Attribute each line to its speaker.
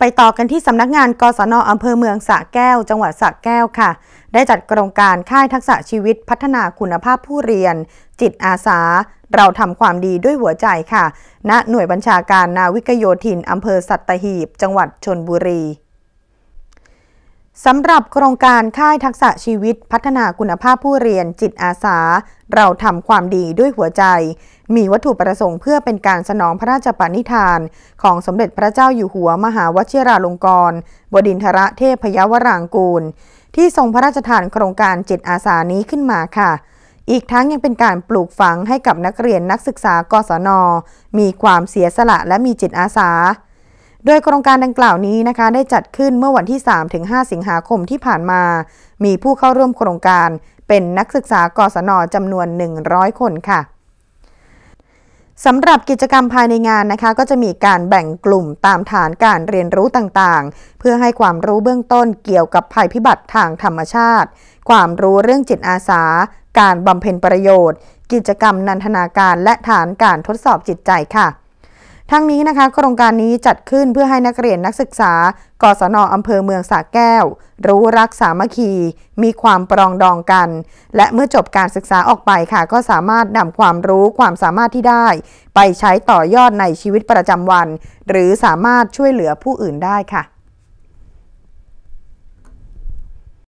Speaker 1: ไปต่อกันที่สำนักงานกศนอำเภอเมืองสระแก้ว จังหวัดสระแก้วค่ะ ได้จัดโครงการค่ายทักษะชีวิตพัฒนาคุณภาพผู้เรียน จิตอาสา เราทำความดีด้วยหัวใจค่ะ ณหน่วยบัญชาการนาวิกโยธินอำเภอสัตหีบ จังหวัดชนบุรีสำหรับโครงการค่ายทักษะชีวิตพัฒนาคุณภาพผู้เรียนจิตอาสา เราทำความดีด้วยหัวใจ มีวัตถุประสงค์เพื่อเป็นการสนองพระราชปณิธานของสมเด็จพระเจ้าอยู่หัวมหาวชิราลงกรณบดินทระเทพยวรางกูล ที่ทรงพระราชทานโครงการจิตอาสานี้ขึ้นมาค่ะ อีกทั้งยังเป็นการปลูกฝังให้กับนักเรียนนักศึกษากศนมีความเสียสละและมีจิตอาสาโดยโครงการดังกล่าวนี้นะคะ ได้จัดขึ้นเมื่อวันที่ 3-5 สิงหาคมที่ผ่านมา มีผู้เข้าร่วมโครงการ เป็นนักศึกษากศนจำนวน 100 คนค่ะ สำหรับกิจกรรมภายในงานนะคะ ก็จะมีการแบ่งกลุ่มตามฐานการเรียนรู้ต่างๆ เพื่อให้ความรู้เบื้องต้นเกี่ยวกับภัยพิบัติทางธรรมชาติ ความรู้เรื่องจิตอาสา การบำเพ็ญประโยชน์ กิจกรรมนันทนาการและฐานการทดสอบจิตใจค่ะทั้งนี้นะคะโครงการนี้จัดขึ้นเพื่อให้นักเรียนนักศึกษากศนอำเภอเมืองสระแก้ว รู้รักสามัคคี มีความปรองดองกัน และเมื่อจบการศึกษาออกไปค่ะ ก็สามารถนำความรู้ความสามารถที่ได้ ไปใช้ต่อยอดในชีวิตประจำวัน หรือสามารถช่วยเหลือผู้อื่นได้ค่ะ